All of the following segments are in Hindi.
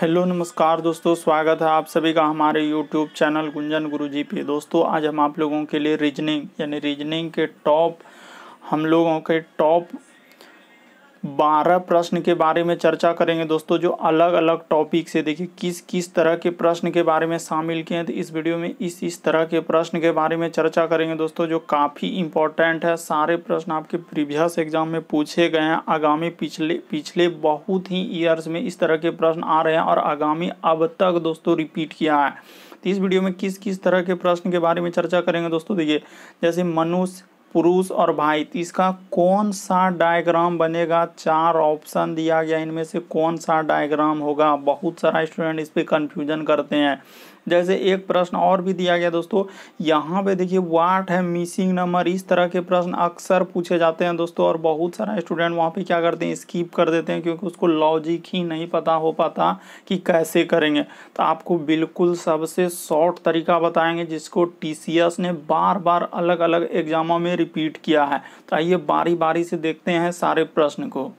हेलो नमस्कार दोस्तों स्वागत है आप सभी का हमारे यूट्यूब चैनल गुंजन गुरु जी पे दोस्तों आज हम आप लोगों के लिए रीजनिंग यानी रीजनिंग के टॉप हम लोगों के टॉप बारह प्रश्न के बारे में चर्चा करेंगे दोस्तों जो अलग अलग टॉपिक से देखिए किस किस तरह के प्रश्न के बारे में शामिल किए हैं तो इस वीडियो में इस इस तरह के प्रश्न के बारे में चर्चा करेंगे दोस्तों जो काफ़ी इंपॉर्टेंट है सारे प्रश्न आपके प्रीवियस एग्जाम में पूछे गए हैं आगामी पिछले पिछले बहुत ही ईयर्स में इस तरह के प्रश्न आ रहे हैं और आगामी अब तक दोस्तों रिपीट किया है तो इस वीडियो में किस किस तरह के प्रश्न के बारे में चर्चा करेंगे दोस्तों देखिए जैसे मनुष्य पुरुष और भाई तो इसका कौन सा डायग्राम बनेगा चार ऑप्शन दिया गया इनमें से कौन सा डायग्राम होगा बहुत सारा स्टूडेंट इस पर कन्फ्यूजन करते हैं जैसे एक प्रश्न और भी दिया गया दोस्तों यहाँ पे देखिए वाट है मिसिंग नंबर इस तरह के प्रश्न अक्सर पूछे जाते हैं दोस्तों और बहुत सारा स्टूडेंट वहाँ पे क्या करते हैं स्कीप कर देते हैं क्योंकि उसको लॉजिक ही नहीं पता हो पाता कि कैसे करेंगे तो आपको बिल्कुल सबसे शॉर्ट तरीका बताएंगे जिसको टी ने बार बार अलग अलग एग्जामों में रिपीट किया है तो आइए बारी बारी से देखते हैं सारे प्रश्न को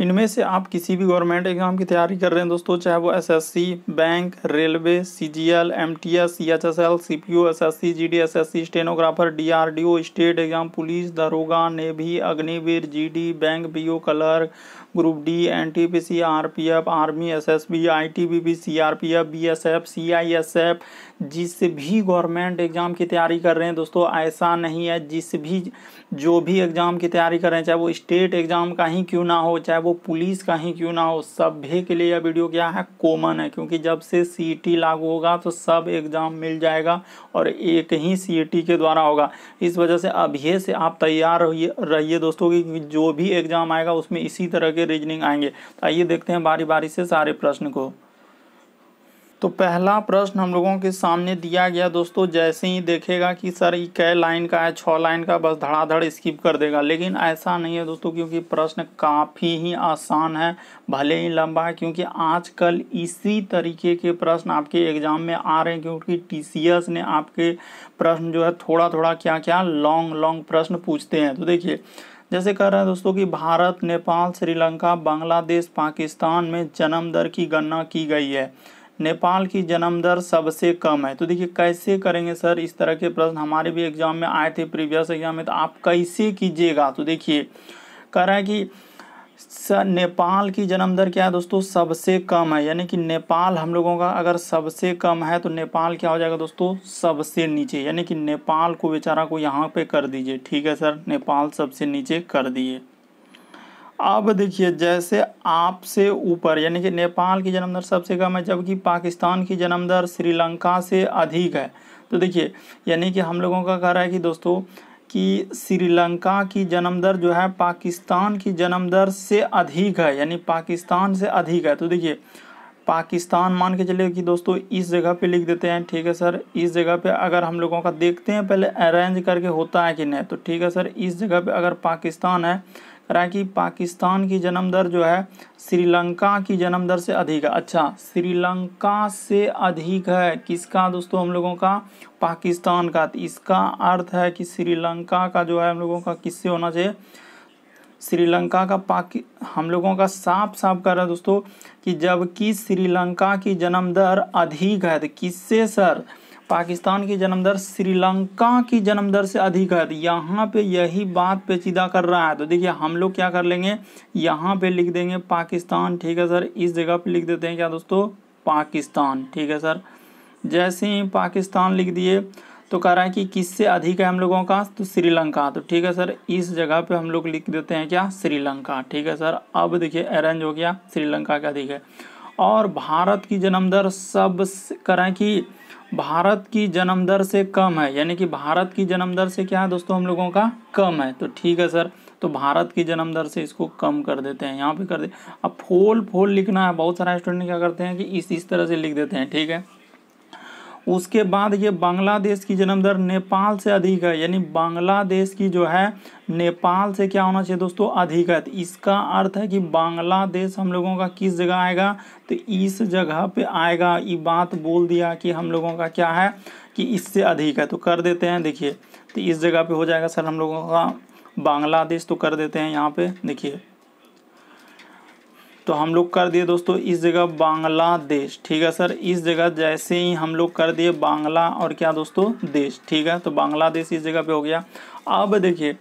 इनमें से आप किसी भी गवर्नमेंट एग्ज़ाम की तैयारी कर रहे हैं दोस्तों चाहे वो SSC, bank railway C G L M T S C H S L C P O S S C G D S S C stenographer D R D O state exam police दरोगा navy Agniveer G D bank B O clerk group D N T P C R P F army S S B I T B P C R P F B S F C I S F जिस भी गवर्नमेंट एग्ज़ाम की तैयारी कर रहे हैं दोस्तों ऐसा नहीं है जिस भी जो भी एग्ज़ाम की तैयारी कर रहे हैं चाहे वो स्टेट एग्ज़ाम का ही क्यों ना हो चाहे वो पुलिस का ही क्यों ना हो सभी के लिए यह वीडियो क्या है कॉमन है क्योंकि जब से सी टी e लागू होगा तो सब एग्ज़ाम मिल जाएगा और एक ही सी टी e के द्वारा होगा इस वजह से अभी से आप तैयार रहिए दोस्तों की जो भी एग्ज़ाम आएगा उसमें इसी तरह के रीजनिंग आएंगे तो आइए देखते हैं बारी बारी से सारे प्रश्न को तो पहला प्रश्न हम लोगों के सामने दिया गया दोस्तों जैसे ही देखेगा कि सर ये कै लाइन का है छः लाइन का बस धड़ाधड़ स्किप कर देगा लेकिन ऐसा नहीं है दोस्तों क्योंकि प्रश्न काफ़ी ही आसान है भले ही लंबा है क्योंकि आजकल इसी तरीके के प्रश्न आपके एग्जाम में आ रहे हैं क्योंकि टीसीएस ने आपके प्रश्न जो है थोड़ा थोड़ा क्या क्या लॉन्ग लॉन्ग प्रश्न पूछते हैं तो देखिए जैसे कह रहे हैं दोस्तों कि भारत नेपाल श्रीलंका बांग्लादेश पाकिस्तान में जन्म दर की गणना की गई है नेपाल की जन्म दर सबसे कम है तो देखिए कैसे करेंगे सर इस तरह के प्रश्न हमारे भी एग्जाम में आए थे प्रीवियस एग्जाम में तो आप कैसे कीजिएगा तो देखिए कह रहे हैं कि नेपाल की जन्म दर क्या है दोस्तों सबसे कम है यानी कि नेपाल हम लोगों का अगर सबसे कम है तो नेपाल क्या हो जाएगा दोस्तों सबसे नीचे यानी कि नेपाल को बेचारा को यहाँ पे कर दीजिए ठीक है सर नेपाल सबसे नीचे कर दिए अब देखिए जैसे आपसे ऊपर यानी कि नेपाल की जन्म दर सबसे कम है जबकि पाकिस्तान की जन्म दर श्रीलंका से अधिक है तो देखिए यानी कि हम लोगों का कह रहा है कि दोस्तों कि श्रीलंका की जन्म दर जो है पाकिस्तान की जन्म दर से अधिक है यानी पाकिस्तान से अधिक है तो देखिए पाकिस्तान मान के चलिए कि दोस्तों इस जगह पे लिख देते हैं ठीक है सर इस जगह पे अगर हम लोगों का देखते हैं पहले अरेंज करके होता है कि नहीं तो ठीक है सर इस जगह पे अगर पाकिस्तान है राकि पाकिस्तान की जन्म दर जो है श्रीलंका की जन्म दर से अधिक है अच्छा श्रीलंका से अधिक है किसका दोस्तों हम लोगों का पाकिस्तान का तो इसका अर्थ है कि श्रीलंका का जो है हम लोगों का किससे होना चाहिए श्रीलंका का पाकि हम लोगों का साफ साफ कर रहा है दोस्तों कि जबकि श्रीलंका की जन्म दर अधिक है तो किससे सर पाकिस्तान की जन्मदर श्रीलंका की जन्मदर से अधिक है तो यहाँ पे यही बात पेचीदा कर रहा है तो देखिए हम लोग क्या कर लेंगे यहाँ पे लिख देंगे पाकिस्तान ठीक है सर इस जगह पे लिख देते हैं क्या दोस्तों पाकिस्तान ठीक है सर जैसे ही पाकिस्तान लिख दिए तो कह रहा है कि किससे अधिक है हम लोगों का तो श्रीलंका तो ठीक है सर इस जगह पर हम लोग लिख देते हैं क्या श्रीलंका ठीक है सर अब देखिए अरेंज हो गया श्रीलंका का अधिक है और भारत की सब कह सब करें कि भारत की जन्म दर से कम है यानी कि भारत की जन्म दर से क्या है दोस्तों हम लोगों का कम है तो ठीक है सर तो भारत की जन्म दर से इसको कम कर देते हैं यहाँ पे कर दे अब फोल फोल लिखना है बहुत सारा स्टूडेंट क्या करते हैं कि इस इस तरह से लिख देते हैं ठीक है उसके बाद ये बांग्लादेश की जन्म दर नेपाल से अधिक है यानी बांग्लादेश की जो है नेपाल से क्या होना चाहिए दोस्तों अधिक है तो इसका अर्थ है कि बांग्लादेश हम लोगों का किस जगह आएगा तो इस जगह पे आएगा ये बात बोल दिया कि हम लोगों का क्या है कि इससे अधिक है तो कर देते हैं देखिए तो इस जगह पर हो जाएगा सर हम लोगों का बांग्लादेश तो कर देते हैं यहाँ पर देखिए तो हम लोग कर दिए दोस्तों इस जगह बांग्लादेश ठीक है सर इस जगह जैसे ही हम लोग कर दिए बांग्ला और क्या दोस्तों देश ठीक है तो बांग्लादेश इस जगह पे हो गया अब देखिए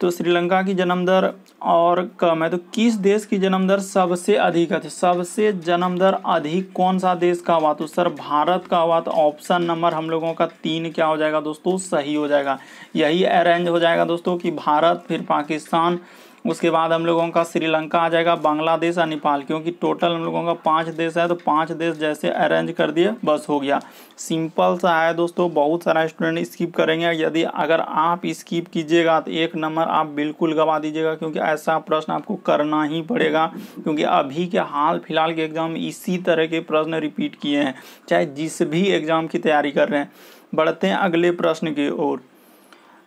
तो श्रीलंका की जन्म दर और कम है तो किस देश की जन्म दर सबसे अधिक है तो सबसे जन्म दर अधिक कौन सा देश का हुआ तो सर भारत का हुआ तो ऑप्शन नंबर हम लोगों का तीन क्या हो जाएगा दोस्तों सही हो जाएगा यही अरेंज हो जाएगा दोस्तों कि भारत फिर पाकिस्तान उसके बाद हम लोगों का श्रीलंका आ जाएगा बांग्लादेश और नेपाल क्योंकि टोटल हम लोगों का पाँच देश है तो पाँच देश जैसे अरेंज कर दिए बस हो गया सिंपल सा है दोस्तों बहुत सारा स्टूडेंट स्किप करेंगे यदि अगर आप स्किप कीजिएगा तो एक नंबर आप बिल्कुल गवा दीजिएगा क्योंकि ऐसा प्रश्न आपको करना ही पड़ेगा क्योंकि अभी के हाल फिलहाल के एग्ज़ाम इसी तरह के प्रश्न रिपीट किए हैं चाहे जिस भी एग्ज़ाम की तैयारी कर रहे हैं बढ़ते हैं अगले प्रश्न की ओर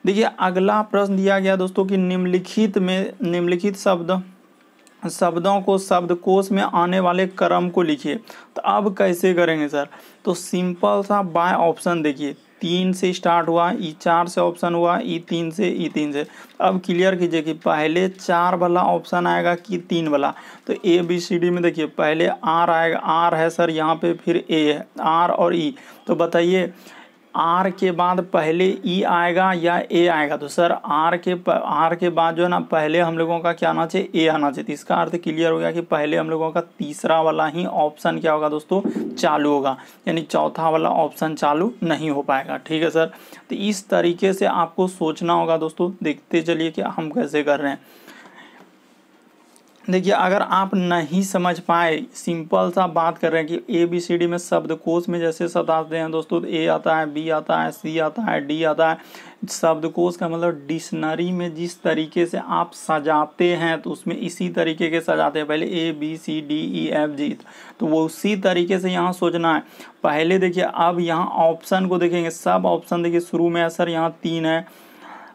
देखिए अगला प्रश्न दिया गया दोस्तों कि निम्नलिखित में निम्नलिखित शब्द शब्दों को शब्दकोश में आने वाले क्रम को लिखिए तो अब कैसे करेंगे सर तो सिंपल सा बाय ऑप्शन देखिए तीन से स्टार्ट हुआ ई चार से ऑप्शन हुआ ई तीन से ई तीन से अब क्लियर कीजिए कि पहले चार वाला ऑप्शन आएगा कि तीन वाला तो ए बी सी डी में देखिए पहले आर आएगा आर है सर यहाँ पे फिर ए है आर और ई e। तो बताइए आर के बाद पहले ई e आएगा या ए आएगा तो सर आर के आर के बाद जो है ना पहले हम लोगों का क्या आना चाहिए ए आना चाहिए तो इसका अर्थ क्लियर हो गया कि पहले हम लोगों का तीसरा वाला ही ऑप्शन क्या होगा दोस्तों चालू होगा यानी चौथा वाला ऑप्शन चालू नहीं हो पाएगा ठीक है सर तो इस तरीके से आपको सोचना होगा दोस्तों देखते चलिए कि हम कैसे कर रहे हैं देखिए अगर आप नहीं समझ पाए सिंपल सा बात कर रहे हैं कि ए बी सी डी में शब्दकोश में जैसे शब्द आते हैं दोस्तों ए तो आता है बी आता है सी आता है डी आता है शब्दकोश का मतलब डिक्शनरी में जिस तरीके से आप सजाते हैं तो उसमें इसी तरीके के सजाते हैं पहले A B C D E F G तो वो उसी तरीके से यहाँ सोचना है पहले देखिए अब यहाँ ऑप्शन को देखेंगे सब ऑप्शन देखिए शुरू में असर सर यहाँ तीन है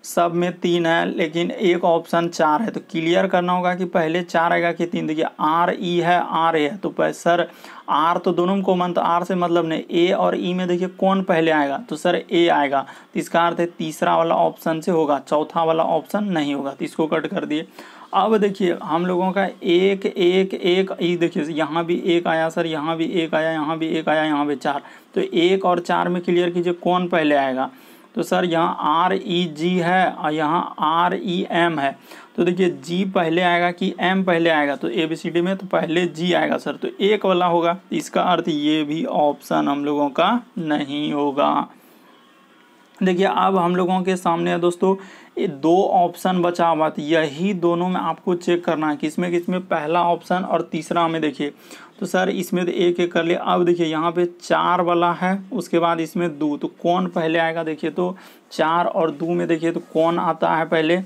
सब में तीन है लेकिन एक ऑप्शन चार है तो क्लियर करना होगा कि पहले चार आएगा कि तीन देखिए आर ई e है आर ए है तो सर आर तो दोनों में कॉमन तो आर से मतलब नहीं ए और ई e में देखिए कौन पहले आएगा तो सर ए आएगा तो इसका अर्थ है तीसरा वाला ऑप्शन से होगा चौथा वाला ऑप्शन नहीं होगा तो इसको कट कर दिए अब देखिए हम लोगों का एक एक एक e देखिए यहाँ भी एक आया सर यहाँ भी एक आया यहाँ भी एक आया यहाँ भी चार तो एक और चार में क्लियर कीजिए कौन पहले आएगा तो सर यहाँ आर ई जी है और यहाँ आर ई एम है तो देखिए जी पहले आएगा कि एम पहले आएगा तो ए बी सी डी में तो पहले जी आएगा सर तो एक वाला होगा इसका अर्थ ये भी ऑप्शन हम लोगों का नहीं होगा देखिए अब हम लोगों के सामने है दोस्तों ये दो ऑप्शन बचा हुआ यही दोनों में आपको चेक करना है किसमें किसमें पहला ऑप्शन और तीसरा में देखिए तो सर इसमें तो एक एक कर ले अब देखिए यहाँ पे चार वाला है उसके बाद इसमें दो तो कौन पहले आएगा देखिए तो चार और दो में देखिए तो कौन आता है पहले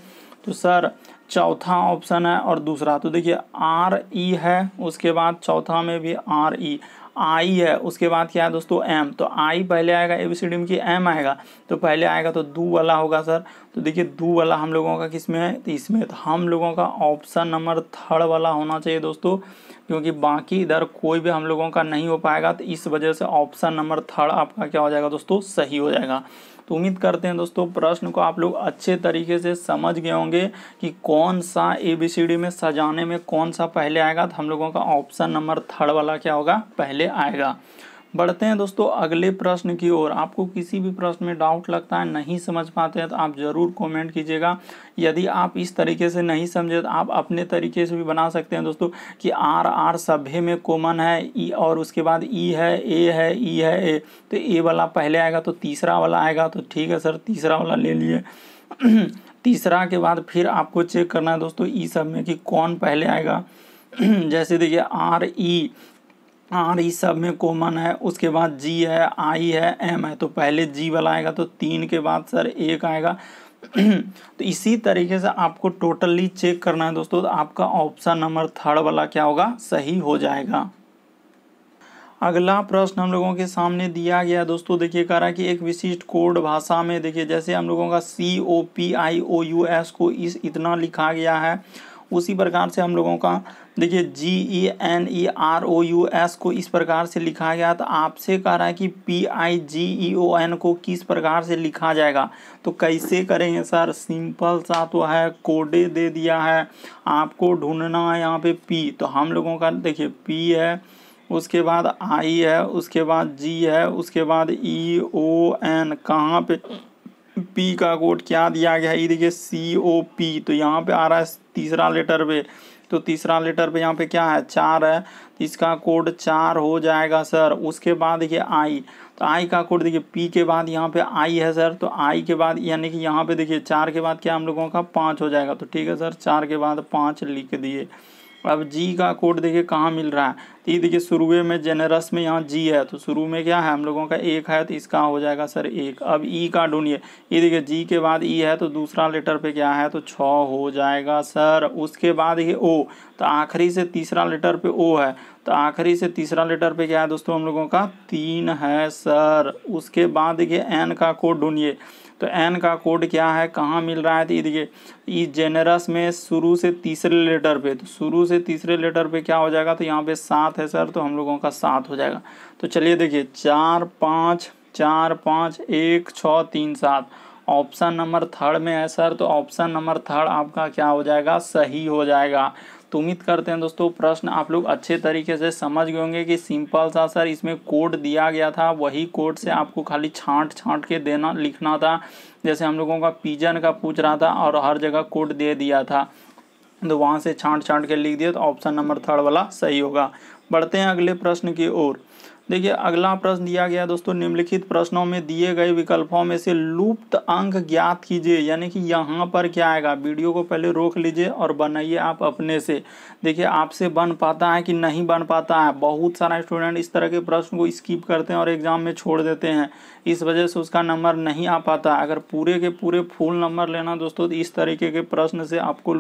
तो सर चौथा ऑप्शन है और दूसरा तो देखिए आर ई है उसके बाद चौथा में भी आर ई आई है उसके बाद क्या है दोस्तों एम तो आई पहले आएगा ए बी सी डी में कि एम आएगा तो पहले आएगा तो दो वाला होगा सर तो देखिए दो वाला हम लोगों का किस में है तो इसमें तो हम लोगों का ऑप्शन नंबर थर्ड वाला होना चाहिए दोस्तों क्योंकि बाकी इधर कोई भी हम लोगों का नहीं हो पाएगा तो इस वजह से ऑप्शन नंबर थर्ड आपका क्या हो जाएगा दोस्तों सही हो जाएगा तो उम्मीद करते हैं दोस्तों प्रश्न को आप लोग अच्छे तरीके से समझ गए होंगे कि कौन सा ए बी सी डी में सजाने में कौन सा पहले आएगा तो हम लोगों का ऑप्शन नंबर थर्ड वाला क्या होगा पहले आएगा बढ़ते हैं दोस्तों अगले प्रश्न की ओर आपको किसी भी प्रश्न में डाउट लगता है नहीं समझ पाते हैं तो आप ज़रूर कमेंट कीजिएगा यदि आप इस तरीके से नहीं समझे तो आप अपने तरीके से भी बना सकते हैं दोस्तों कि आर आर सभ्य में कॉमन है ई और उसके बाद ई है ए है ई है ए तो ए वाला पहले आएगा तो तीसरा वाला आएगा तो ठीक है सर तीसरा वाला ले लिए तीसरा के बाद फिर आपको चेक करना है दोस्तों ई सब में कि कौन पहले आएगा जैसे देखिए आर ई आर ई सब में कॉमन है उसके बाद जी है आई है एम है तो पहले जी वाला आएगा तो तीन के बाद सर एक आएगा तो इसी तरीके से आपको टोटली चेक करना है दोस्तों तो आपका ऑप्शन नंबर थर्ड वाला क्या होगा सही हो जाएगा अगला प्रश्न हम लोगों के सामने दिया गया दोस्तों देखिए कह रहा है कि एक विशिष्ट कोड भाषा में देखिए जैसे हम लोगों का C O P I O U S को इस इतना लिखा गया है उसी प्रकार से हम लोगों का देखिए G E N E R O U S को इस प्रकार से लिखा गया तो आपसे कह रहा है कि P I ji E O N को किस प्रकार से लिखा जाएगा तो कैसे करेंगे सर सिंपल सा तो है कोडे दे दिया है आपको ढूंढना है यहाँ पे पी तो हम लोगों का देखिए पी है उसके बाद आई है उसके बाद जी है उसके बाद ई ओ एन कहाँ पे पी का कोड क्या दिया गया है ये देखिए सी ओ पी तो यहाँ पे आ रहा है तीसरा लेटर पे तो तीसरा लेटर पे यहाँ पे क्या है चार है इसका कोड चार हो जाएगा सर उसके बाद देखिए आई तो आई का कोड देखिए पी के बाद यहाँ पे आई है सर तो आई के बाद यानी कि यहाँ पे देखिए चार के बाद क्या हम लोगों का पाँच हो जाएगा तो ठीक है सर चार के बाद पाँच लिख दिए अब जी का कोड देखिए कहाँ मिल रहा है तो ये देखिए शुरू में जेनरस में यहाँ जी है तो शुरू में क्या है हम लोगों का एक है तो इसका हो जाएगा सर एक अब ई e का ढूंढिए ये देखिए जी के बाद ई e है तो दूसरा लेटर पे क्या है तो छ हो जाएगा सर उसके बाद ये ओ तो आखिरी से तीसरा लेटर पे ओ है तो आखिरी से तीसरा लेटर पे क्या है दोस्तों हम लोगों का तीन है सर उसके बाद देखिए एन का कोड ढूंढिए तो एन का कोड क्या है कहाँ मिल रहा है तो ये देखिए इस जेनरस में शुरू से तीसरे लेटर पे तो शुरू से तीसरे लेटर पे क्या हो जाएगा तो यहाँ पे सात है सर तो हम लोगों का सात हो जाएगा तो चलिए देखिए चार पाँच चार पाँच एक छः तीन सात ऑप्शन नंबर थर्ड में है सर तो ऑप्शन नंबर थर्ड आपका क्या हो जाएगा सही हो जाएगा तो उम्मीद करते हैं दोस्तों प्रश्न आप लोग अच्छे तरीके से समझ गए होंगे कि सिंपल सा सर इसमें कोड दिया गया था वही कोड से आपको खाली छांट छांट के देना लिखना था जैसे हम लोगों का पिजन का पूछ रहा था और हर जगह कोड दे दिया था तो वहाँ से छांट छांट के लिख दिया तो ऑप्शन नंबर थर्ड वाला सही होगा बढ़ते हैं अगले प्रश्न की ओर देखिए अगला प्रश्न दिया गया दोस्तों निम्नलिखित प्रश्नों में दिए गए विकल्पों में से लुप्त अंक ज्ञात कीजिए यानी कि यहाँ पर क्या आएगा वीडियो को पहले रोक लीजिए और बनाइए आप अपने से देखिए आपसे बन पाता है कि नहीं बन पाता है बहुत सारा स्टूडेंट इस तरह के प्रश्न को स्किप करते हैं और एग्ज़ाम में छोड़ देते हैं इस वजह से उसका नंबर नहीं आ पाता अगर पूरे के पूरे फुल नंबर लेना दोस्तों तो इस तरीके के प्रश्न से आपको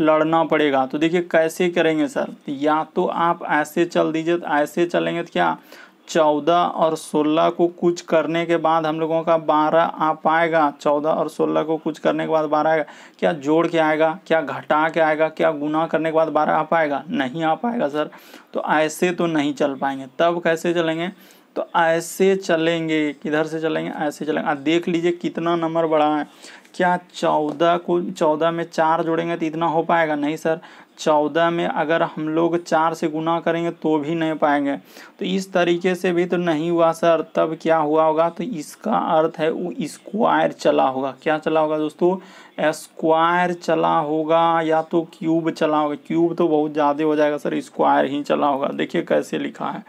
लड़ना पड़ेगा तो देखिए कैसे करेंगे सर या तो आप ऐसे चल दीजिए ऐसे चलेंगे तो क्या चौदह और सोलह को कुछ करने के बाद हम लोगों का बारह आ पाएगा चौदह और सोलह को कुछ करने के बाद बारह आएगा क्या जोड़ के आएगा क्या घटा के आएगा क्या गुना करने के बाद बारह आ पाएगा नहीं आ पाएगा सर तो ऐसे तो नहीं चल पाएंगे तब कैसे चलेंगे तो ऐसे चलेंगे किधर से चलेंगे ऐसे चलेंगे देख लीजिए कितना नंबर बढ़ा है क्या चौदह को चौदह में चार जोड़ेंगे तो इतना हो पाएगा नहीं सर चौदह में अगर हम लोग चार से गुना करेंगे तो भी नहीं पाएंगे तो इस तरीके से भी तो नहीं हुआ सर तब क्या हुआ होगा तो इसका अर्थ है वो स्क्वायर चला होगा क्या चला होगा दोस्तों स्क्वायर चला होगा या तो क्यूब चला होगा क्यूब तो बहुत ज़्यादा हो जाएगा सर स्क्वायर ही चला होगा देखिए कैसे लिखा है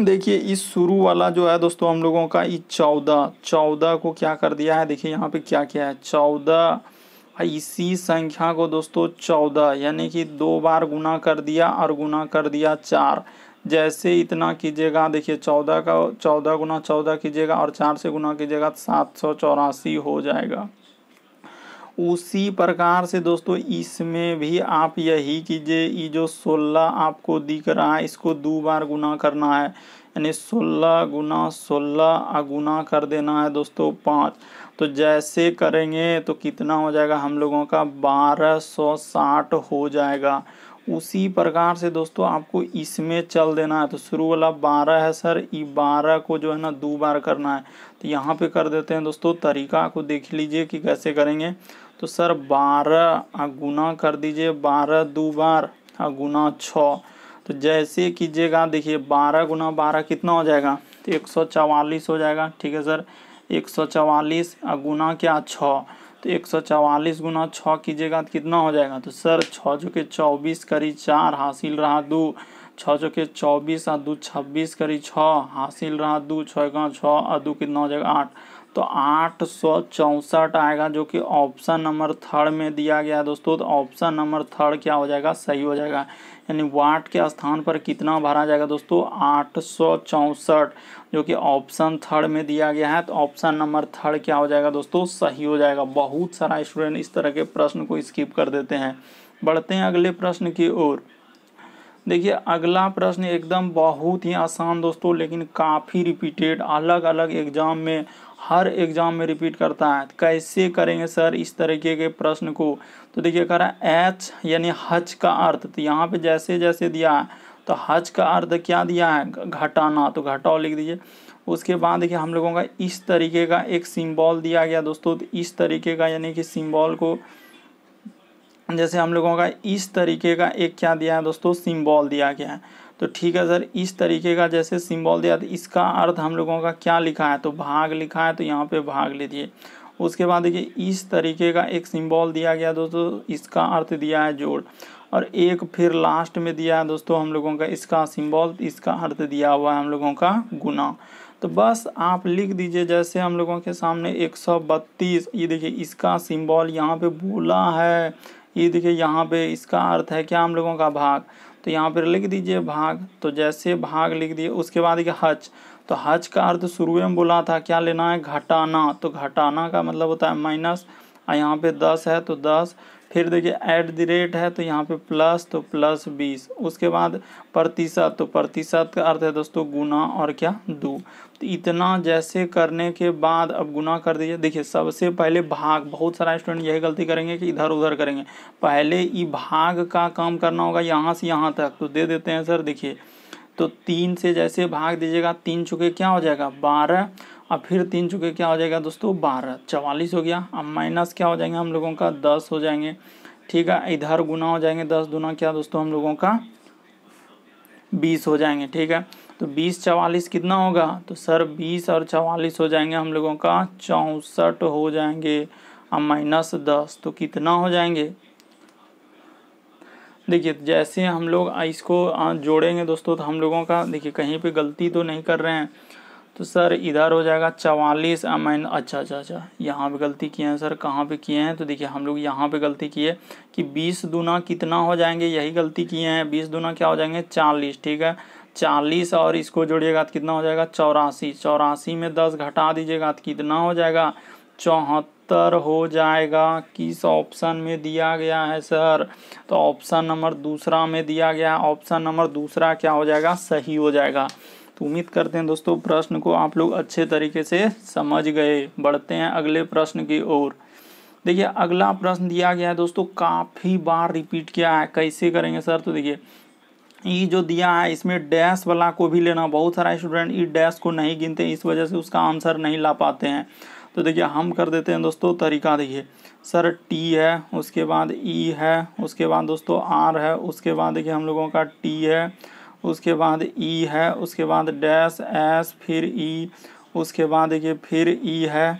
देखिए इस शुरू वाला जो है दोस्तों हम लोगों का ये चौदह चौदह को क्या कर दिया है देखिए यहाँ पे क्या क्या है चौदह इसी संख्या को दोस्तों चौदह यानी कि दो बार गुना कर दिया और गुना कर दिया चार जैसे इतना कीजिएगा देखिए चौदह का चौदह गुना चौदह कीजिएगा और चार से गुना कीजिएगा तो सात सौ चौरासी हो जाएगा उसी प्रकार से दोस्तों इसमें भी आप यही कीजिए ये जो सोलह आपको दिख रहा है इसको दो बार गुना करना है यानी सोलह गुना सोलह गुना कर देना है दोस्तों पाँच तो जैसे करेंगे तो कितना हो जाएगा हम लोगों का बारह सौ साठ हो जाएगा उसी प्रकार से दोस्तों आपको इसमें चल देना है तो शुरू वाला बारह है सर ई बारह को जो है ना दो बार करना है तो यहाँ पे कर देते हैं दोस्तों तरीका को देख लीजिए कि कैसे करेंगे तो सर बारह गुना कर दीजिए बारह दो बार गुना छः तो जैसे कीजिएगा देखिए बारह गुना बारह कितना हो जाएगा तो एक सौ चवालीस हो जाएगा ठीक है सर एक सौ चवालीस और गुना क्या छः तो एक सौ चवालीस गुना छः कीजिएगा तो कितना हो जाएगा तो सर छः जो के चौबीस करी चार हासिल रहा दो छः जो के चौबीस और दो छब्बीस करी छः हासिल रहा दो छः छः और दो कितना हो जाएगा आठ तो आठ सौ चौंसठ आएगा जो कि ऑप्शन नंबर थर्ड में दिया गया है दोस्तों तो ऑप्शन नंबर थर्ड क्या हो जाएगा सही हो जाएगा यानी वाट के स्थान पर कितना भरा जाएगा दोस्तों आठ सौ चौंसठ जो कि ऑप्शन थर्ड में दिया गया है तो ऑप्शन नंबर थर्ड क्या हो जाएगा दोस्तों सही हो जाएगा बहुत सारा स्टूडेंट इस तरह के प्रश्न को स्किप कर देते हैं बढ़ते हैं अगले प्रश्न की ओर देखिए अगला प्रश्न एकदम बहुत ही आसान दोस्तों लेकिन काफ़ी रिपीटेड अलग अलग एग्जाम में हर एग्जाम में रिपीट करता है तो कैसे करेंगे सर इस तरीके के प्रश्न को तो देखिए कह रहा है एच यानी हज का अर्थ तो यहाँ पे जैसे जैसे दिया है तो हज का अर्थ क्या दिया है घटाना तो घटाओ लिख दीजिए उसके बाद देखिए हम लोगों का इस तरीके का एक सिंबल दिया गया दोस्तों तो इस तरीके का यानी कि सिंबल को जैसे हम लोगों का इस तरीके का एक क्या दिया है दोस्तों सिंबल दिया गया है तो ठीक है सर इस तरीके का जैसे सिंबल दिया तो इसका अर्थ हम लोगों का क्या लिखा है तो भाग लिखा है तो यहाँ पे भाग लीजिए उसके बाद देखिए इस तरीके का एक सिंबल दिया गया दोस्तों इसका अर्थ दिया है जोड़ और एक फिर लास्ट में दिया है दोस्तों हम लोगों का इसका सिंबल इसका अर्थ दिया हुआ है हम लोगों का गुना तो बस आप लिख दीजिए जैसे हम लोगों के सामने बत्तीस ये देखिए इसका सिंबल यहाँ पे बोला है ये देखिए यहाँ पे इसका अर्थ है क्या हम लोगों का भाग तो यहाँ पर लिख दीजिए भाग तो जैसे भाग लिख दिए उसके बाद ये हच तो हच का अर्थ शुरू में बोला था क्या लेना है घटाना तो घटाना का मतलब होता है माइनस और यहाँ पे दस है तो दस फिर देखिए ऐट द रेट है तो यहाँ पे प्लस तो प्लस बीस उसके बाद प्रतिशत तो प्रतिशत का अर्थ है दोस्तों गुना और क्या दो तो इतना जैसे करने के बाद अब गुना कर दीजिए देखिए सबसे पहले भाग बहुत सारा स्टूडेंट यही गलती करेंगे कि इधर उधर करेंगे पहले ये भाग का काम करना होगा यहाँ से यहाँ तक तो दे देते हैं सर देखिए तो तीन से जैसे भाग दीजिएगा तीन चुके क्या हो जाएगा बारह अब फिर तीन चुके क्या हो जाएगा दोस्तों बारह चवालीस हो गया अब माइनस क्या हो जाएंगे हम लोगों का दस हो जाएंगे ठीक है इधर गुना हो जाएंगे दस गुना क्या दोस्तों हम लोगों का बीस हो जाएंगे ठीक है तो बीस चवालीस कितना होगा तो सर बीस और चवालीस हो जाएंगे हम लोगों का चौंसठ हो जाएंगे अब माइनस दस तो कितना हो जाएंगे देखिए जैसे हम लोग इसको जोड़ेंगे दोस्तों तो हम लोगों का देखिए कहीं पे गलती तो नहीं कर रहे हैं तो सर इधर हो जाएगा चवालीस एम एन अच्छा अच्छा अच्छा यहाँ पे गलती किए हैं सर कहाँ पे किए हैं तो देखिए हम लोग यहाँ पे गलती किए कि बीस दुना कितना हो जाएंगे यही गलती किए हैं बीस दुना क्या हो जाएंगे चालीस ठीक है चालीस और इसको जोड़िएगा तो कितना हो जाएगा चौरासी चौरासी में दस घटा दीजिएगा तो कितना हो जाएगा चौहत्तर हो जाएगा किस ऑप्शन में दिया गया है सर तो ऑप्शन नंबर दूसरा में दिया गया ऑप्शन नंबर दूसरा क्या हो जाएगा सही हो जाएगा तो उम्मीद करते हैं दोस्तों प्रश्न को आप लोग अच्छे तरीके से समझ गए बढ़ते हैं अगले प्रश्न की ओर देखिए अगला प्रश्न दिया गया है दोस्तों काफ़ी बार रिपीट किया है कैसे करेंगे सर तो देखिए ई जो दिया है इसमें डैश वाला को भी लेना बहुत सारा स्टूडेंट ई डैश को नहीं गिनते इस वजह से उसका आंसर नहीं ला पाते हैं तो देखिए हम कर देते हैं दोस्तों तरीका देखिए सर टी है उसके बाद ई है उसके बाद दोस्तों आर है उसके बाद देखिए हम लोगों का टी है उसके बाद ई है उसके बाद डैश एस फिर ई उसके बाद देखिए फिर ई है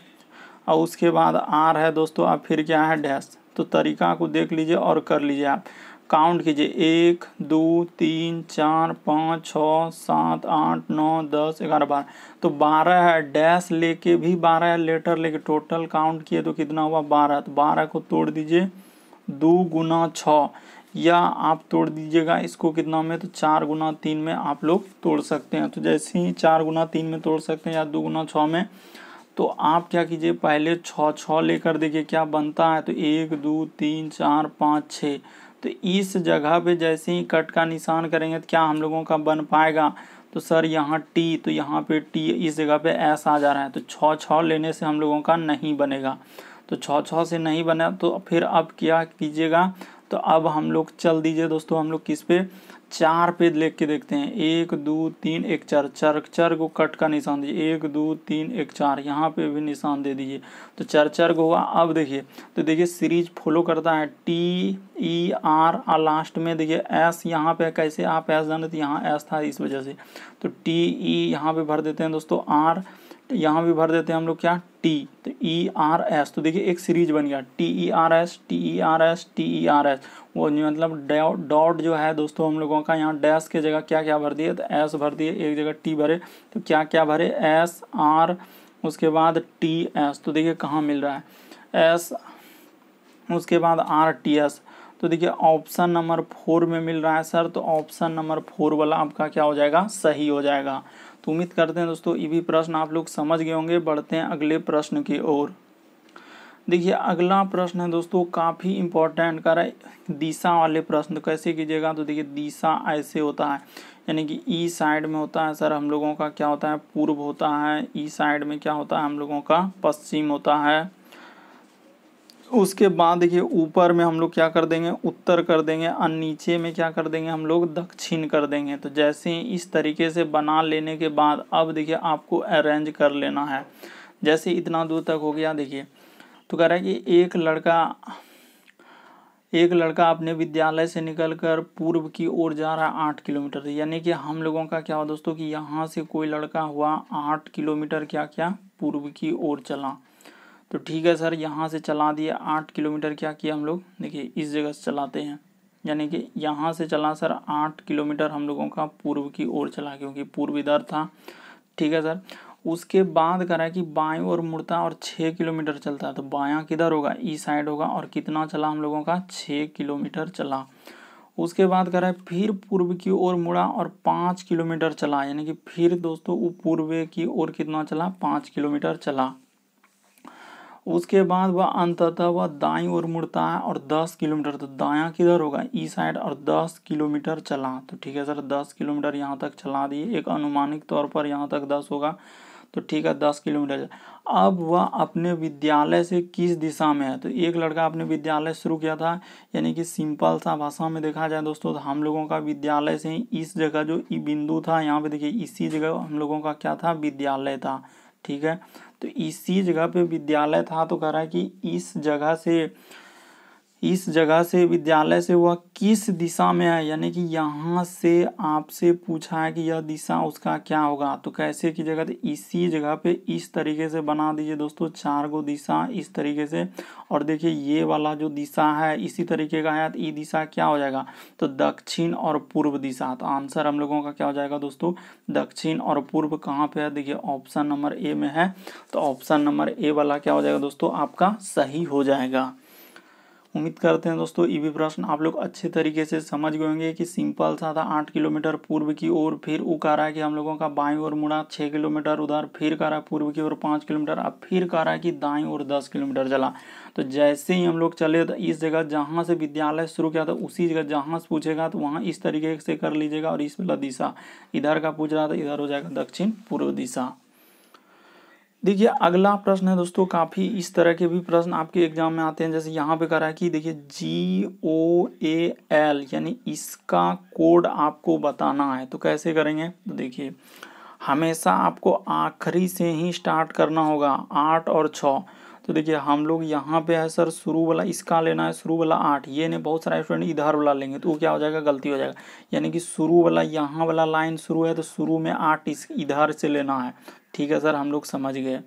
और उसके बाद आर है दोस्तों अब फिर क्या है डैश तो तरीका को देख लीजिए और कर लीजिए आप काउंट कीजिए एक दो तीन चार पाँच छः सात आठ नौ दस ग्यारह बारह तो बारह है डैश लेके भी बारह लेटर लेके टोटल काउंट किए तो कितना हुआ बारह तो बारह को तोड़ दीजिए दो गुना छः या आप तोड़ दीजिएगा इसको कितना में तो चार गुना तीन में आप लोग तोड़ सकते हैं तो जैसे ही चार गुना तीन में तोड़ सकते हैं या दो गुना छः में तो आप क्या कीजिए पहले छः छः लेकर देखिए क्या बनता है तो एक दो तीन चार पाँच छः तो इस जगह पे जैसे ही कट का निशान करेंगे तो क्या हम लोगों का बन पाएगा तो सर यहाँ टी तो यहाँ पे टी इस जगह पे एस आ जा रहा है तो छः छः लेने से हम लोगों का नहीं बनेगा तो छः छः से नहीं बना तो फिर आप क्या कीजिएगा तो अब हम लोग चल दीजिए दोस्तों हम लोग किस पे चार पे लिख के देखते हैं एक दो तीन एक चार चार चार को कट का निशान दीजिए एक दो तीन एक चार यहाँ पे भी निशान दे दीजिए तो चार चार को हुआ अब देखिए तो देखिए सीरीज फॉलो करता है टी ई आर और लास्ट में देखिए एस यहाँ पे कैसे आप एस जानते यहाँ एस था इस वजह से तो टी ई e यहाँ पे भर देते हैं दोस्तों आर तो यहाँ भी भर देते हैं हम लोग क्या टी तो ई आर एस तो देखिए एक सीरीज बन गया T E R S T E R S T E R S वो मतलब डॉट जो है दोस्तों हम लोगों का यहाँ डैश के जगह क्या क्या भर दिए तो एस भर दिए एक जगह टी भरे तो क्या क्या भरे एस आर उसके बाद टी एस तो देखिए कहाँ मिल रहा है एस उसके बाद आर टी एस तो देखिए ऑप्शन नंबर फोर में मिल रहा है सर तो ऑप्शन नंबर फोर वाला आपका क्या हो जाएगा सही हो जाएगा तो उम्मीद करते हैं दोस्तों ये भी प्रश्न आप लोग समझ गए होंगे बढ़ते हैं अगले प्रश्न की ओर देखिए अगला प्रश्न है दोस्तों काफ़ी इंपॉर्टेंट कर दिशा वाले प्रश्न तो कैसे कीजिएगा तो देखिए दिशा ऐसे होता है यानी कि ई e साइड में होता है सर हम लोगों का क्या होता है पूर्व होता है ई e साइड में क्या होता है हम लोगों का पश्चिम होता है उसके बाद देखिए ऊपर में हम लोग क्या कर देंगे उत्तर कर देंगे और नीचे में क्या कर देंगे हम लोग दक्षिण कर देंगे तो जैसे ही इस तरीके से बना लेने के बाद अब देखिए आपको अरेंज कर लेना है जैसे इतना दूर तक हो गया देखिए तो कह रहा है कि एक लड़का एक लड़का अपने विद्यालय से निकलकर पूर्व की ओर जा रहा है आठ किलोमीटर यानी कि हम लोगों का क्या हुआ दोस्तों कि यहाँ से कोई लड़का हुआ आठ किलोमीटर क्या क्या पूर्व की ओर चला तो ठीक है सर यहाँ से चला दिया आठ किलोमीटर क्या किया हम लोग देखिए इस जगह से चलाते हैं यानी कि यहाँ से चला सर आठ किलोमीटर हम लोगों का पूर्व की ओर चला क्योंकि पूर्व इधर था ठीक है सर उसके बाद करा कि बाएं और मुड़ता और छः किलोमीटर चलता है तो बायां किधर होगा ई साइड होगा और कितना चला हम लोगों का छः किलोमीटर चला उसके बाद करा फिर पूर्व की ओर मुड़ा और पाँच किलोमीटर चला यानी कि फिर दोस्तों वो पूर्व की ओर कितना चला पाँच किलोमीटर चला उसके बाद वह अंततः वह दाई ओर मुड़ता है और 10 किलोमीटर तो दाया किधर होगा ई साइड और 10 किलोमीटर चला तो ठीक है सर 10 किलोमीटर यहाँ तक चला दिए एक अनुमानिक तौर पर यहाँ तक 10 होगा तो ठीक है दस किलोमीटर अब वह अपने विद्यालय से किस दिशा में है तो एक लड़का अपने विद्यालय शुरू किया था यानी कि सिंपल सा भाषा में देखा जाए दोस्तों तो हम लोगों का विद्यालय से इस जगह जो ई बिंदु था यहाँ पे देखिए इसी जगह हम लोगों का क्या था विद्यालय था ठीक है तो इसी जगह पे विद्यालय था तो कह रहा है कि इस जगह से इस जगह से विद्यालय से वह किस दिशा में है यानी कि यहाँ से आपसे पूछा है कि यह दिशा उसका क्या होगा तो कैसे की जगह तो इसी जगह पे इस तरीके से बना दीजिए दोस्तों चार गो दिशा इस तरीके से और देखिए ये वाला जो दिशा है इसी तरीके का है तो ये दिशा क्या हो जाएगा तो दक्षिण और पूर्व दिशा तो आंसर हम लोगों का क्या हो जाएगा दोस्तों दक्षिण और पूर्व कहाँ पर है देखिए ऑप्शन नंबर ए में है तो ऑप्शन नंबर ए वाला क्या हो जाएगा दोस्तों आपका सही हो जाएगा उम्मीद करते हैं दोस्तों ये भी प्रश्न आप लोग अच्छे तरीके से समझ गए होंगे कि सिंपल सा था आठ किलोमीटर पूर्व की ओर फिर वो कह रहा है कि हम लोगों का बाई ओर मुड़ा छः किलोमीटर उधर फिर कह रहा है पूर्व की ओर पाँच किलोमीटर अब फिर कह रहा है कि दाई ओर दस किलोमीटर चला तो जैसे ही हम लोग चले तो इस जगह जहाँ से विद्यालय शुरू किया था उसी जगह जहाँ से पूछेगा तो वहाँ इस तरीके से कर लीजिएगा और इस वाला दिशा इधर का पूछ रहा था इधर हो जाएगा दक्षिण पूर्व दिशा देखिए अगला प्रश्न है दोस्तों काफ़ी इस तरह के भी प्रश्न आपके एग्जाम में आते हैं जैसे यहाँ पे करा है कि देखिए जी ओ ए एल यानी इसका कोड आपको बताना है तो कैसे करेंगे तो देखिए हमेशा आपको आखिरी से ही स्टार्ट करना होगा आठ और छ तो देखिए हम लोग यहाँ पे है सर शुरू वाला इसका लेना है शुरू वाला आठ ये नहीं बहुत सारे स्टूडेंट इधर वाला लेंगे तो वो क्या हो जाएगा गलती हो जाएगा यानी कि शुरू वाला यहाँ वाला लाइन शुरू है तो शुरू में आठ इस इधर से लेना है ठीक है सर हम लोग समझ गए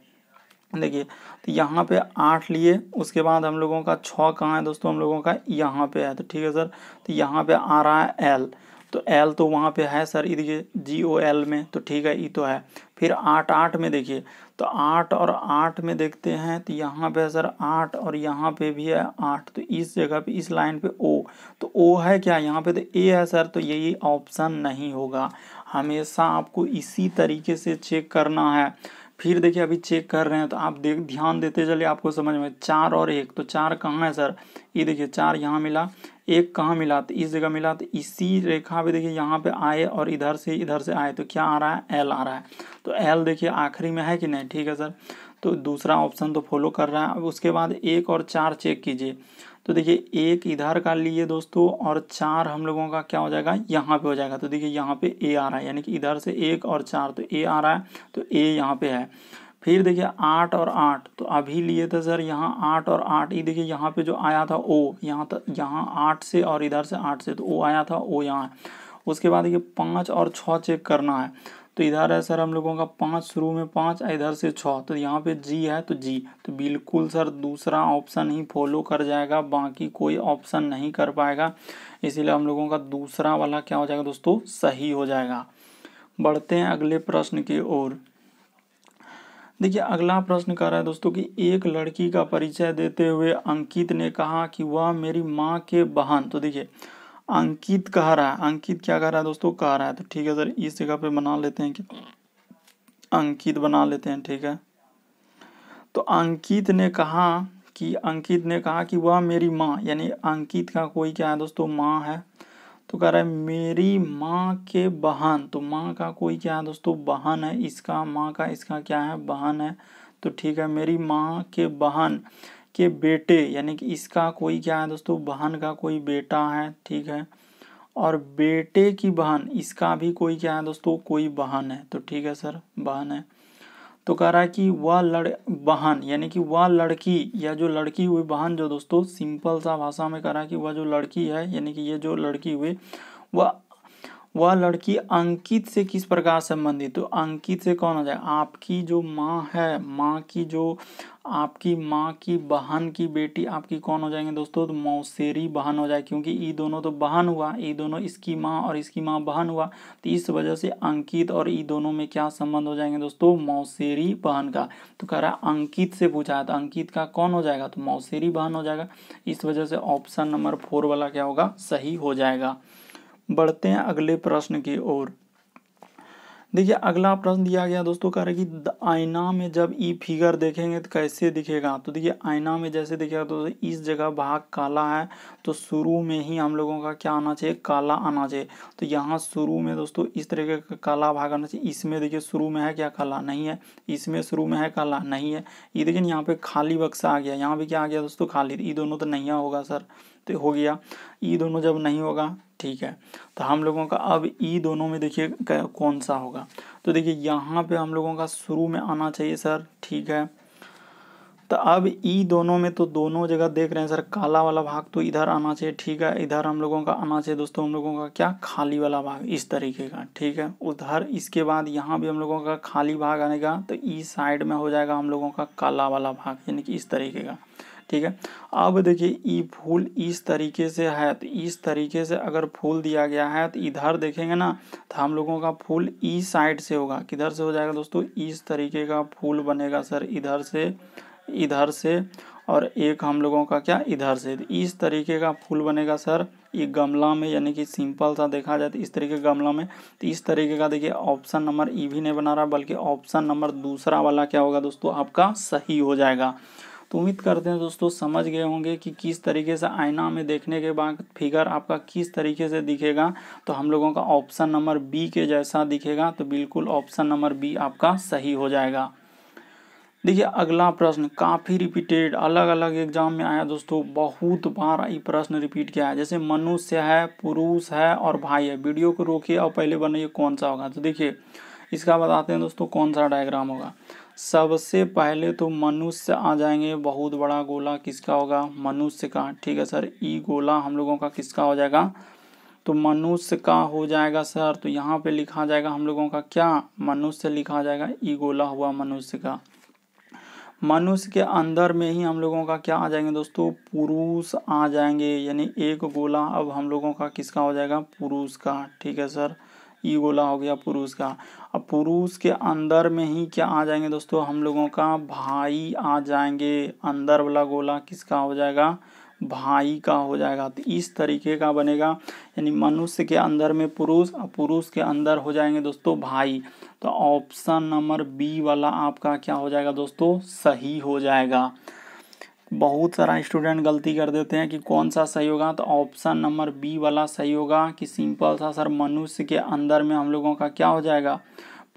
देखिए तो यहाँ पे आठ लिए उसके बाद हम लोगों का छ कहाँ है दोस्तों हम लोगों का यहाँ पे है तो ठीक है सर तो यहाँ पे आ रहा है एल तो एल तो वहाँ पे है सर इधर के जी ओ एल में तो ठीक है ई तो है फिर आठ आठ में देखिए तो आठ और आठ में देखते हैं तो यहाँ पे है सर आठ और यहाँ पे भी है आठ तो इस जगह पे इस लाइन पे ओ तो ओ है क्या यहाँ पे तो ए है सर तो यही ऑप्शन नहीं होगा हमेशा आपको इसी तरीके से चेक करना है फिर देखिए अभी चेक कर रहे हैं तो आप देख ध्यान देते चलिए आपको समझ में चार और एक तो चार कहाँ है सर ये देखिए चार यहाँ मिला एक कहाँ मिला तो इस जगह मिला तो इसी रेखा पे देखिए यहाँ पे आए और इधर से इधर से आए तो क्या आ रहा है एल आ रहा है तो एल देखिए आखिरी में है कि नहीं ठीक है सर तो दूसरा ऑप्शन तो फॉलो कर रहा है अब उसके बाद एक और चार चेक कीजिए तो देखिए एक इधर का लिए दोस्तों और चार हम लोगों का क्या हो जाएगा यहाँ पे हो जाएगा तो देखिए यहाँ पे ए आ रहा है यानी कि इधर से एक और चार तो ए आ रहा है तो ए यहाँ पे है फिर देखिए आठ और आठ तो अभी लिए थे सर यहाँ आठ और आठ ये देखिए यहाँ पे जो आया था ओ यहाँ तक यहाँ आठ से और इधर से आठ से तो ओ आया था ओ यहाँ उसके बाद देखिए पाँच और छः चेक करना है तो इधर है सर हम लोगों का पाँच शुरू में पाँच इधर से छः तो यहाँ पे जी है तो जी तो बिल्कुल सर दूसरा ऑप्शन ही फॉलो कर जाएगा बाकी कोई ऑप्शन नहीं कर पाएगा इसीलिए हम लोगों का दूसरा वाला क्या हो जाएगा दोस्तों सही हो जाएगा बढ़ते हैं अगले प्रश्न की ओर देखिए अगला प्रश्न कर रहा है दोस्तों कि एक लड़की का परिचय देते हुए अंकित ने कहा कि वह मेरी माँ के बहन तो देखिए अंकित कह रहा है अंकित क्या कह रहा है दोस्तों कह रहा है तो ठीक है सर इस जगह पे बना लेते हैं कि अंकित बना लेते हैं ठीक है तो अंकित ने कहा कि अंकित ने कहा कि वह मेरी माँ यानी अंकित का कोई क्या है दोस्तों माँ है तो कह रहा है मेरी माँ के बहन तो माँ का कोई क्या है दोस्तों बहन है इसका माँ का इसका क्या है बहन है तो ठीक है मेरी माँ के बहन के बेटे यानी कि इसका कोई क्या है दोस्तों बहन का कोई बेटा है ठीक है और बेटे की बहन इसका भी कोई क्या है दोस्तों कोई बहन है तो ठीक है सर बहन है तो कह रहा है कि वह लड़ बहन यानी कि वह लड़की या जो लड़की हुई बहन जो दोस्तों सिंपल सा भाषा में कह रहा है कि वह जो लड़की है यानी कि ये जो लड़की हुई वह वह लड़की अंकित से किस प्रकार संबंधित तो अंकित से कौन हो जाए आपकी जो माँ है माँ की जो आपकी माँ की बहन की बेटी आपकी कौन हो जाएंगे दोस्तों तो मौसेरी बहन हो जाए क्योंकि ये दोनों तो बहन हुआ ये दोनों इसकी माँ और इसकी माँ बहन हुआ तो इस वजह से अंकित और ये दोनों में क्या संबंध हो जाएंगे दोस्तों मौसेरी बहन का तो कह रहा अंकित से पूछा है तो अंकित का कौन हो जाएगा तो मौसेरी बहन हो जाएगा इस वजह से ऑप्शन नंबर फोर वाला क्या होगा सही हो जाएगा बढ़ते हैं अगले प्रश्न की ओर देखिए अगला प्रश्न दिया गया दोस्तों कह रहे कि आईना में जब ई फिगर देखेंगे तो कैसे दिखेगा तो देखिए आईना में जैसे दिखेगा तो इस जगह भाग काला है तो शुरू में ही हम लोगों का क्या आना चाहिए काला आना चाहिए तो यहाँ शुरू में दोस्तों इस तरह का काला भाग आना चाहिए इसमें देखिए शुरू में है क्या काला नहीं है इसमें शुरू में है काला नहीं है ये देखिए यहाँ पे खाली बक्सा आ गया यहाँ पे क्या आ गया दोस्तों खाली ये दोनों तो नहीं होगा सर तो हो गया ई दोनों जब नहीं होगा ठीक है तो हम लोगों का अब ई दोनों में देखिए कौन सा होगा तो देखिए यहाँ पे हम लोगों का शुरू में आना चाहिए सर ठीक है तो अब ई दोनों में तो दोनों जगह देख रहे हैं सर काला वाला भाग तो इधर आना चाहिए ठीक है इधर हम लोगों का आना चाहिए दोस्तों हम लोगों का क्या खाली वाला भाग इस तरीके का ठीक है उधर इसके बाद यहाँ भी हम लोगों का खाली भाग आने का तो ई साइड में हो जाएगा हम लोगों का काला वाला भाग यानी कि इस तरीके का ठीक है अब देखिए ई फूल इस तरीके से है तो इस तरीके से अगर फूल दिया गया है तो इधर देखेंगे ना तो हम लोगों का फूल ई साइड से होगा किधर से हो जाएगा दोस्तों इस तरीके का फूल बनेगा सर इधर से इधर से और एक हम लोगों का क्या इधर से तो इस तरीके का फूल बनेगा सर ये गमला में यानी कि सिंपल सा देखा जाए तो इस तरीके गमला में तो इस तरीके का देखिए ऑप्शन नंबर ई भी नहीं बना रहा बल्कि ऑप्शन नंबर दूसरा वाला क्या होगा दोस्तों आपका सही हो जाएगा तो उम्मीद करते हैं दोस्तों समझ गए होंगे कि किस तरीके से आईना में देखने के बाद फिगर आपका किस तरीके से दिखेगा तो हम लोगों का ऑप्शन नंबर बी के जैसा दिखेगा तो बिल्कुल ऑप्शन नंबर बी आपका सही हो जाएगा देखिए अगला प्रश्न काफ़ी रिपीटेड अलग अलग एग्जाम में आया दोस्तों बहुत बार ये प्रश्न रिपीट किया है जैसे मनुष्य है पुरुष है और भाई है वीडियो को रोकिए और पहले बनाइए कौन सा होगा तो देखिए इसका बताते हैं दोस्तों कौन सा डायग्राम होगा सबसे पहले तो मनुष्य आ जाएंगे बहुत बड़ा गोला किसका होगा मनुष्य का ठीक है सर ई गोला हम लोगों का किसका हो जाएगा तो मनुष्य का हो जाएगा सर तो यहाँ पे लिखा जाएगा हम लोगों का क्या मनुष्य लिखा जाएगा ई गोला हुआ मनुष्य का मनुष्य के अंदर में ही हम लोगों का क्या आ जाएंगे दोस्तों पुरुष आ जाएंगे यानी एक गोला अब हम लोगों का किसका हो जाएगा पुरुष का ठीक है सर ई गोला हो गया पुरुष का अब पुरुष के अंदर में ही क्या आ जाएंगे दोस्तों हम लोगों का भाई आ जाएंगे अंदर वाला गोला किसका हो जाएगा भाई का हो जाएगा तो इस तरीके का बनेगा यानी मनुष्य के अंदर में पुरुष और पुरुष के अंदर हो जाएंगे दोस्तों भाई तो ऑप्शन नंबर बी वाला आपका क्या हो जाएगा दोस्तों सही हो जाएगा बहुत सारा स्टूडेंट गलती कर देते हैं कि कौन सा सही होगा तो ऑप्शन नंबर बी वाला सही होगा कि सिंपल सा सर मनुष्य के अंदर में हम लोगों का क्या हो जाएगा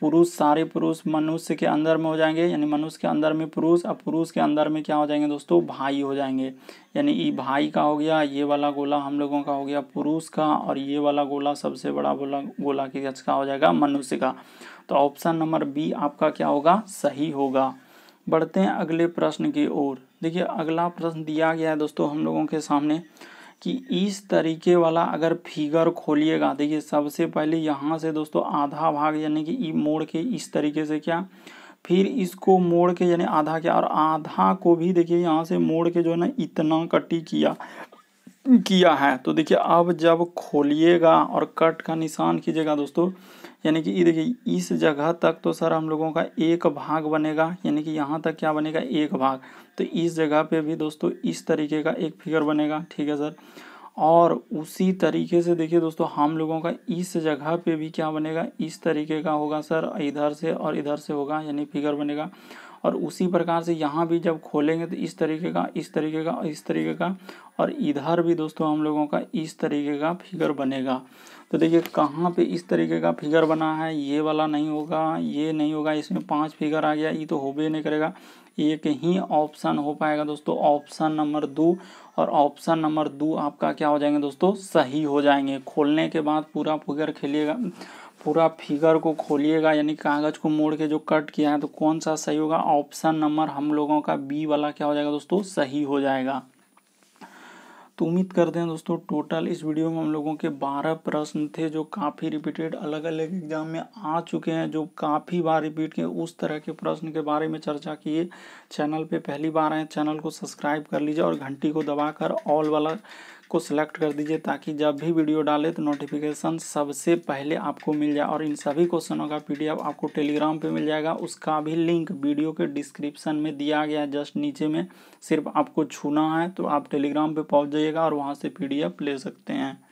पुरुष सारे पुरुष मनुष्य के अंदर में हो जाएंगे यानी मनुष्य के अंदर में पुरुष और पुरुष के अंदर में क्या हो जाएंगे दोस्तों भाई हो जाएंगे यानी ये भाई का हो गया ये वाला गोला हम लोगों का हो गया पुरुष का और ये वाला गोला सबसे बड़ा गोला गोला का हो जाएगा मनुष्य का तो ऑप्शन नंबर बी आपका क्या होगा सही होगा बढ़ते हैं अगले प्रश्न की ओर देखिए अगला प्रश्न दिया गया है दोस्तों हम लोगों के सामने कि इस तरीके वाला अगर फिगर खोलिएगा देखिए सबसे पहले यहाँ से दोस्तों आधा भाग यानी कि ई मोड़ के इस तरीके से क्या फिर इसको मोड़ के यानी आधा क्या और आधा को भी देखिए यहाँ से मोड़ के जो है ना इतना कटी किया किया है तो देखिए अब जब खोलिएगा और कट का निशान कीजिएगा दोस्तों यानी कि देखिए इस जगह तक तो सर हम लोगों का एक भाग बनेगा यानी कि यहाँ तक क्या बनेगा एक भाग तो इस जगह पे भी दोस्तों इस तरीके का एक फिगर बनेगा ठीक है सर और उसी तरीके से देखिए दोस्तों हम लोगों का इस जगह पे भी क्या बनेगा इस तरीके का होगा सर इधर से और इधर से होगा यानी फिगर बनेगा और उसी प्रकार से यहाँ भी जब खोलेंगे तो इस तरीके का इस तरीके का इस तरीके का और इधर भी दोस्तों हम लोगों का इस तरीके का फिगर बनेगा तो देखिए कहाँ पे इस तरीके का फिगर बना है ये वाला नहीं होगा ये नहीं होगा इसमें पांच फिगर आ गया ये तो होबे नहीं करेगा एक ही ऑप्शन हो पाएगा दोस्तों ऑप्शन नंबर दो और ऑप्शन नंबर दो आपका क्या हो जाएंगे दोस्तों सही हो जाएंगे खोलने के बाद पूरा फिगर खेलिएगा पूरा फिगर को खोलिएगा यानी कागज़ को मोड़ के जो कट किया है तो कौन सा सही होगा ऑप्शन नंबर हम लोगों का बी वाला क्या हो जाएगा दोस्तों सही हो जाएगा तो उम्मीद करते हैं दोस्तों टोटल इस वीडियो में हम लोगों के बारह प्रश्न थे जो काफ़ी रिपीटेड अलग अलग एग्जाम में आ चुके हैं जो काफ़ी बार रिपीट के उस तरह के प्रश्न के बारे में चर्चा किए चैनल पे पहली बार आए चैनल को सब्सक्राइब कर लीजिए और घंटी को दबाकर ऑल वाला को सिलेक्ट कर दीजिए ताकि जब भी वीडियो डाले तो नोटिफिकेशन सबसे पहले आपको मिल जाए और इन सभी क्वेश्चनों का पीडीएफ आपको टेलीग्राम पे मिल जाएगा उसका भी लिंक वीडियो के डिस्क्रिप्शन में दिया गया है जस्ट नीचे में सिर्फ आपको छूना है तो आप टेलीग्राम पे पहुंच जाइएगा और वहाँ से पीडीएफ ले सकते हैं